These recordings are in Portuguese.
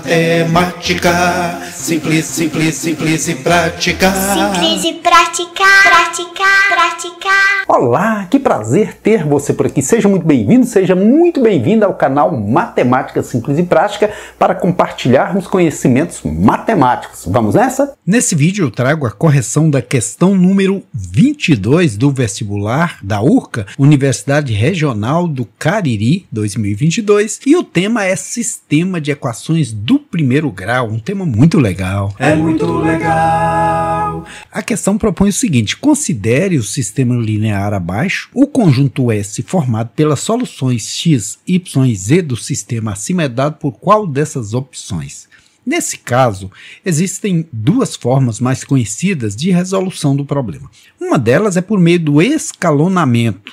matemática simples, simples, simples e praticar. Simples e praticar, praticar, praticar. Olá, que prazer ter você por aqui. Seja muito bem-vindo, seja muito bem-vinda ao canal Matemática Simples e Prática para compartilharmos conhecimentos matemáticos. Vamos nessa? Nesse vídeo eu trago a correção da questão número 22 do vestibular da URCA, Universidade Regional do Cariri 2022, e o tema é Sistema de Equações do Primeiro Grau, um tema muito legal legal. É muito legal. A questão propõe o seguinte: considere o sistema linear abaixo, o conjunto S formado pelas soluções x, y e z do sistema acima é dado por qual dessas opções? Nesse caso, existem duas formas mais conhecidas de resolução do problema. Uma delas é por meio do escalonamento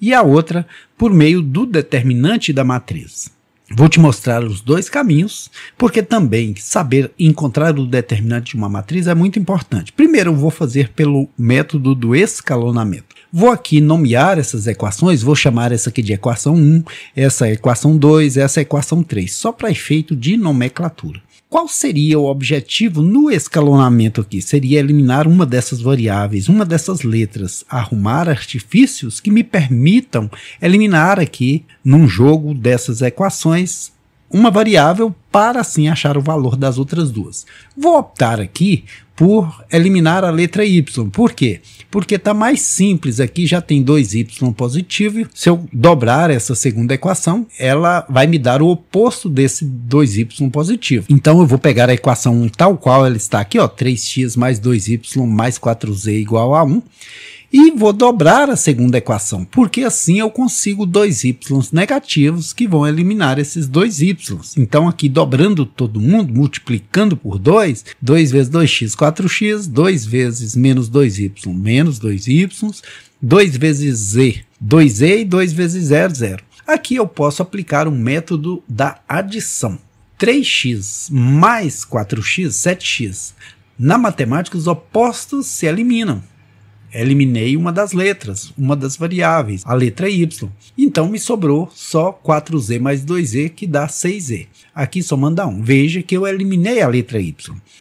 e a outra por meio do determinante da matriz. Vou te mostrar os dois caminhos, porque também saber encontrar o determinante de uma matriz é muito importante. Primeiro, eu vou fazer pelo método do escalonamento. Vou aqui nomear essas equações, vou chamar essa aqui de equação 1, essa equação 2, essa equação 3, só para efeito de nomenclatura qual seria o objetivo no escalonamento aqui? Seria eliminar uma dessas variáveis, uma dessas letras, arrumar artifícios que me permitam eliminar aqui, num jogo dessas equações, uma variável para assim achar o valor das outras duas. Vou optar aqui por eliminar a letra Y. Por quê? Porque está mais simples aqui, já tem 2y positivo. Se eu dobrar essa segunda equação, ela vai me dar o oposto desse 2y positivo. Então eu vou pegar a equação tal qual ela está aqui, ó, 3x mais 2y mais 4z igual a 1 e vou dobrar a segunda equação, porque assim eu consigo dois y negativos que vão eliminar esses dois y. Então aqui dobrando todo mundo, multiplicando por 2, 2 vezes 2x, 4x, 2 vezes menos 2y, menos 2y, 2 vezes z, 2e e 2 vezes 0, 0. Aqui eu posso aplicar o um método da adição. 3x mais 4x, 7x. Na matemática, os opostos se eliminam eliminei uma das letras, uma das variáveis, a letra y. Então me sobrou só 4z mais 2z que dá 6z. Aqui somando a 1. Veja que eu eliminei a letra y.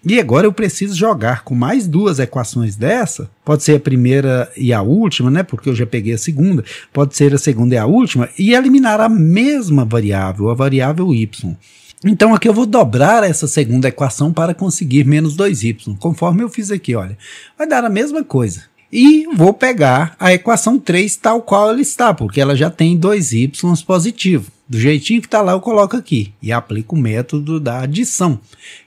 E agora eu preciso jogar com mais duas equações dessa. Pode ser a primeira e a última, né? Porque eu já peguei a segunda. Pode ser a segunda e a última e eliminar a mesma variável, a variável y. Então aqui eu vou dobrar essa segunda equação para conseguir menos 2y, conforme eu fiz aqui, olha. Vai dar a mesma coisa e vou pegar a equação 3 tal qual ela está, porque ela já tem dois y positivo. Do jeitinho que está lá, eu coloco aqui e aplico o método da adição,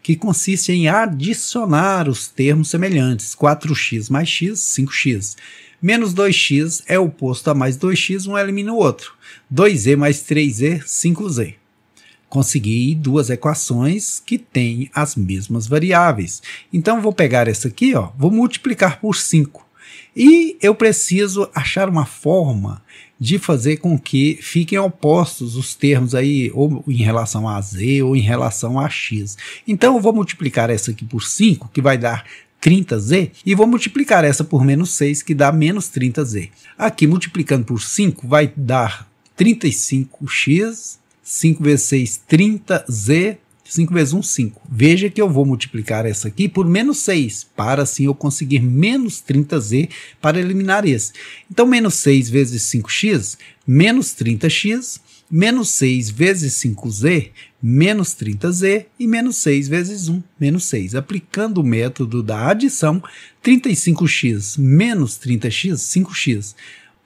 que consiste em adicionar os termos semelhantes: 4x mais x, 5x. Menos 2x é oposto a mais 2x, um elimina o outro. 2z mais 3z, 5z. Consegui duas equações que têm as mesmas variáveis. Então, vou pegar essa aqui, ó, vou multiplicar por 5 e eu preciso achar uma forma de fazer com que fiquem opostos os termos aí, ou em relação a Z, ou em relação a X. Então eu vou multiplicar essa aqui por 5, que vai dar 30z, e vou multiplicar essa por menos 6, que dá menos 30z. Aqui, multiplicando por 5, vai dar 35x, 5 vezes 6, 30z, 5 vezes 1, 5. Veja que eu vou multiplicar essa aqui por menos 6, para assim eu conseguir menos 30z para eliminar esse. Então, menos 6 vezes 5x, menos 30x, menos 6 vezes 5z, menos 30z, e menos 6 vezes 1, menos 6. Aplicando o método da adição, 35x menos 30x, 5x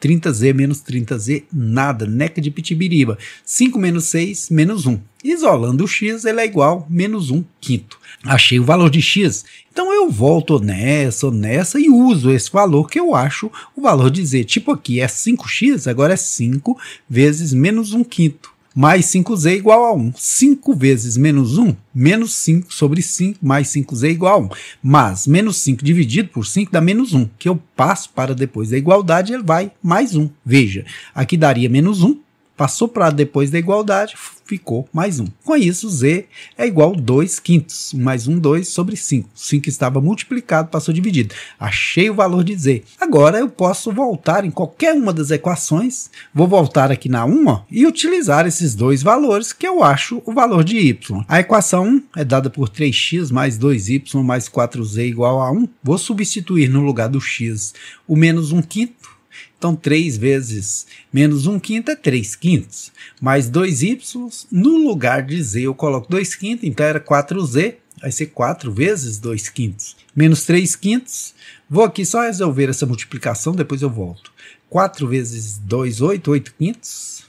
30Z menos 30Z, nada, neca de pitibiriba. 5 menos 6, menos 1. Isolando o x, ele é igual a menos 1 quinto. Achei o valor de x, então eu volto nessa, nessa e uso esse valor que eu acho o valor de z. Tipo aqui é 5x, agora é 5 vezes menos 1 quinto mais 5z igual a 1. 5 vezes menos 1, menos 5 sobre 5, mais 5z igual a 1. Mas menos 5 dividido por 5 dá menos 1, que eu passo para depois da igualdade, ele vai mais 1. Veja, aqui daria menos 1, Passou para depois da igualdade, ficou mais 1. Com isso, Z é igual a 2 quintos. 1 mais 1, 2 sobre 5. 5 estava multiplicado, passou dividido. Achei o valor de Z. Agora eu posso voltar em qualquer uma das equações. Vou voltar aqui na 1 e utilizar esses dois valores que eu acho o valor de Y. A equação 1 é dada por 3x mais 2y mais 4z igual a 1. Vou substituir no lugar do x o menos 1 quinto então, 3 vezes menos 1 quinto é 3 quintos. Mais 2y, no lugar de z eu coloco 2 quintos, então era 4z, vai ser 4 vezes 2 quintos. Menos 3 quintos, vou aqui só resolver essa multiplicação, depois eu volto. 4 vezes 2, 8, 8 quintos.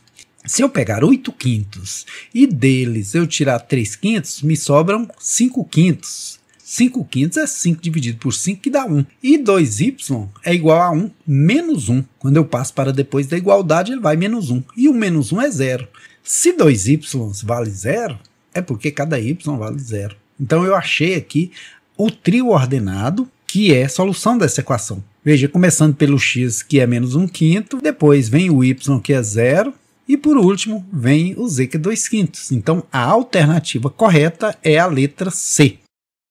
Se eu pegar 8 quintos e deles eu tirar 3 quintos, me sobram 5 quintos. 5 quintos é 5 dividido por 5 que dá 1. E 2y é igual a 1 menos 1. Quando eu passo para depois da igualdade, ele vai menos 1. E o menos 1 é 0. Se 2y vale 0, é porque cada y vale 0. Então eu achei aqui o trio ordenado, que é a solução dessa equação. Veja, começando pelo x, que é menos 1 quinto, depois vem o y, que é 0, e por último, vem o Z, que é 2 quintos. Então, a alternativa correta é a letra C.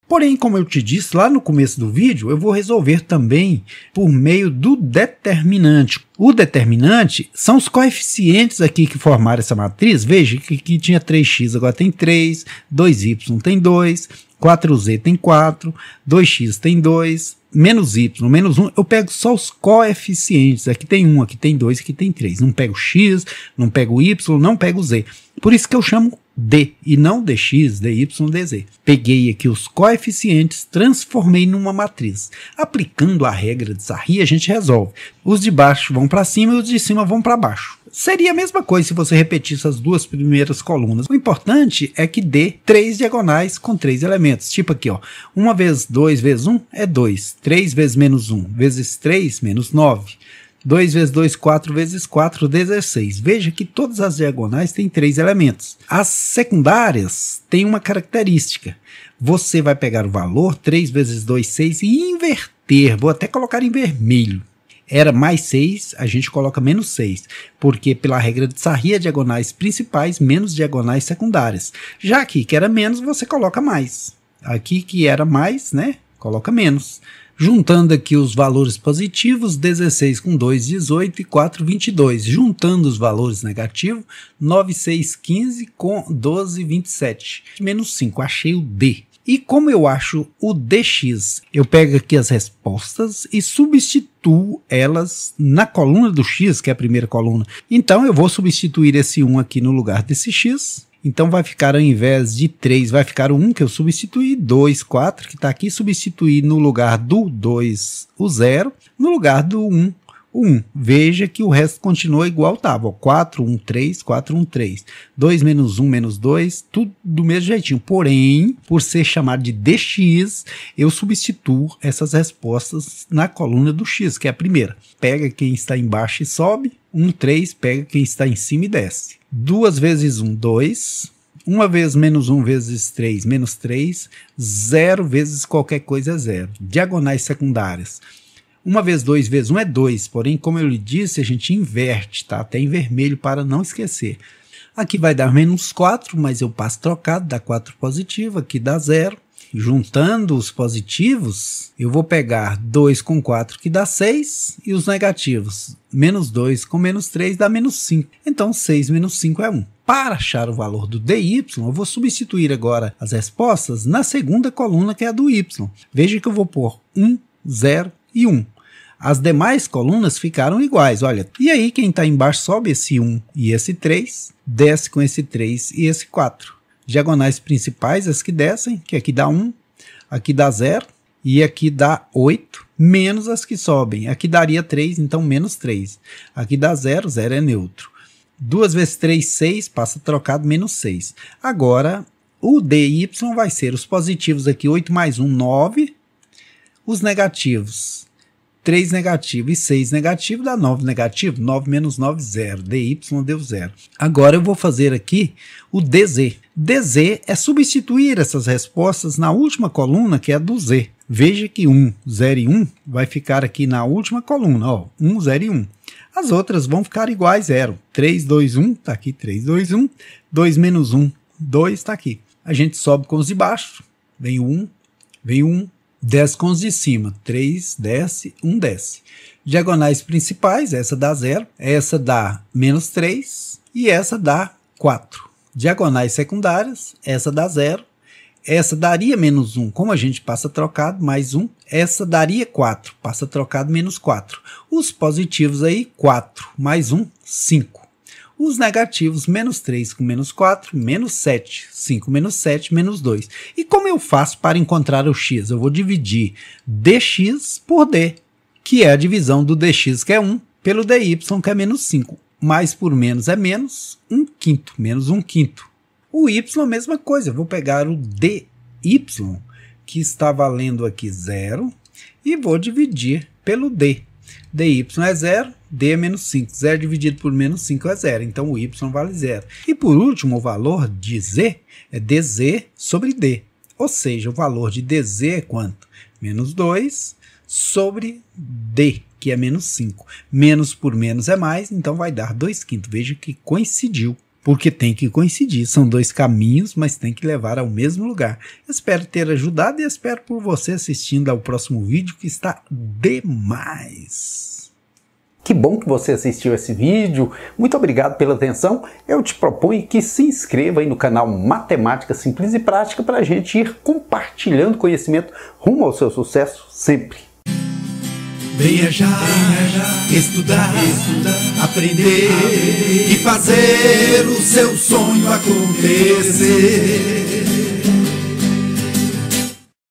Porém, como eu te disse lá no começo do vídeo, eu vou resolver também por meio do determinante. O determinante são os coeficientes aqui que formaram essa matriz. Veja que, que tinha 3x, agora tem 3, 2y tem 2, 4z tem 4, 2x tem 2, menos y, menos 1, eu pego só os coeficientes. Aqui tem 1, aqui tem 2, aqui tem 3. Não pego x, não pego y, não pego z. Por isso que eu chamo d e não dx, dy, dz. Peguei aqui os coeficientes, transformei numa matriz. Aplicando a regra de Sarri, a gente resolve. Os de baixo vão para cima e os de cima vão para baixo. Seria a mesma coisa se você repetisse as duas primeiras colunas. O importante é que dê três diagonais com três elementos. Tipo aqui, ó. 1 vezes 2 vezes 1 um é 2. 3 vezes menos 1 um, vezes 3, menos 9. 2 vezes 2, 4 vezes 4, 16. Veja que todas as diagonais têm três elementos. As secundárias têm uma característica. Você vai pegar o valor 3 vezes 2, 6 e inverter. Vou até colocar em vermelho era mais 6, a gente coloca menos 6, porque pela regra de Sarria, diagonais principais menos diagonais secundárias. Já aqui que era menos, você coloca mais. Aqui que era mais, né? Coloca menos. Juntando aqui os valores positivos, 16 com 2, 18 e 4, 22. Juntando os valores negativos, 9, 6, 15 com 12, 27. Menos 5, achei o D. E como eu acho o DX, eu pego aqui as respostas e substituo elas na coluna do X, que é a primeira coluna. Então eu vou substituir esse 1 aqui no lugar desse X. Então vai ficar ao invés de 3, vai ficar o 1 que eu substituí, 2, 4 que está aqui, substituir no lugar do 2 o 0, no lugar do 1 1. Veja que o resto continua igual estava. 4, 1, 3, 4, 1, 3. 2 menos 1 menos 2, tudo do mesmo jeitinho. Porém, por ser chamado de dx, eu substituo essas respostas na coluna do x, que é a primeira. Pega quem está embaixo e sobe. 1, 3, pega quem está em cima e desce. 2 vezes 1, 2. 1 vezes menos 1 vezes 3, menos 3. 0 vezes qualquer coisa é 0. Diagonais secundárias 1 vezes 2 vezes 1 é 2, porém, como eu lhe disse, a gente inverte, tá? Até em vermelho para não esquecer. Aqui vai dar menos 4, mas eu passo trocado, dá 4 positivo, aqui dá 0. Juntando os positivos, eu vou pegar 2 com 4, que dá 6, e os negativos, menos 2 com menos 3, dá menos 5. Então, 6 menos 5 é 1. Para achar o valor do dy, eu vou substituir agora as respostas na segunda coluna, que é a do y. Veja que eu vou pôr 1, 0 e 1. As demais colunas ficaram iguais, olha. E aí quem está embaixo sobe esse 1 e esse 3, desce com esse 3 e esse 4. Diagonais principais, as que descem, que aqui dá 1, aqui dá 0 e aqui dá 8, menos as que sobem. Aqui daria 3, então menos 3. Aqui dá 0, 0 é neutro. 2 vezes 3, 6, passa trocado, menos 6. Agora, o D e Y vai ser os positivos aqui, 8 mais 1, 9. Os negativos, 3 negativo e 6 negativo dá 9 negativo, 9 menos 9, 0. DY deu 0. Agora eu vou fazer aqui o DZ. DZ é substituir essas respostas na última coluna, que é a do Z. Veja que 1, 0 e 1 vai ficar aqui na última coluna, ó, 1, 0 e 1. As outras vão ficar iguais, 0. 3, 2, 1, tá aqui 3, 2, 1. 2 menos 1, 2, tá aqui. A gente sobe com os de baixo, vem o 1, vem o 1, 10 Descons de cima, 3, desce, 1 desce. Diagonais principais, essa dá 0, essa dá menos 3 e essa dá 4. Diagonais secundárias, essa dá 0, essa daria menos 1, como a gente passa trocado, mais 1. Essa daria 4, passa trocado, menos 4. Os positivos aí, 4, mais 1, 5. Os negativos, menos 3 com menos 4, menos 7, 5 menos 7, menos 2. E como eu faço para encontrar o x? Eu vou dividir dx por d, que é a divisão do dx, que é 1, pelo dy, que é menos 5. Mais por menos é menos, 1 quinto, menos 1 quinto. O y, mesma coisa, eu vou pegar o dy, que está valendo aqui 0, e vou dividir pelo d. dy é 0, d menos 5. Zero dividido por menos 5 é zero, então o y vale zero. E por último, o valor de z é dz sobre d. Ou seja, o valor de dz é quanto? Menos 2 sobre d, que é menos 5. Menos por menos é mais, então vai dar 2 quintos. Veja que coincidiu porque tem que coincidir. São dois caminhos, mas tem que levar ao mesmo lugar. Espero ter ajudado e espero por você assistindo ao próximo vídeo que está demais. Que bom que você assistiu esse vídeo, muito obrigado pela atenção. Eu te proponho que se inscreva aí no canal Matemática Simples e Prática para a gente ir compartilhando conhecimento rumo ao seu sucesso sempre. Viajar, estudar, estudar aprender, aprender e fazer o seu sonho acontecer.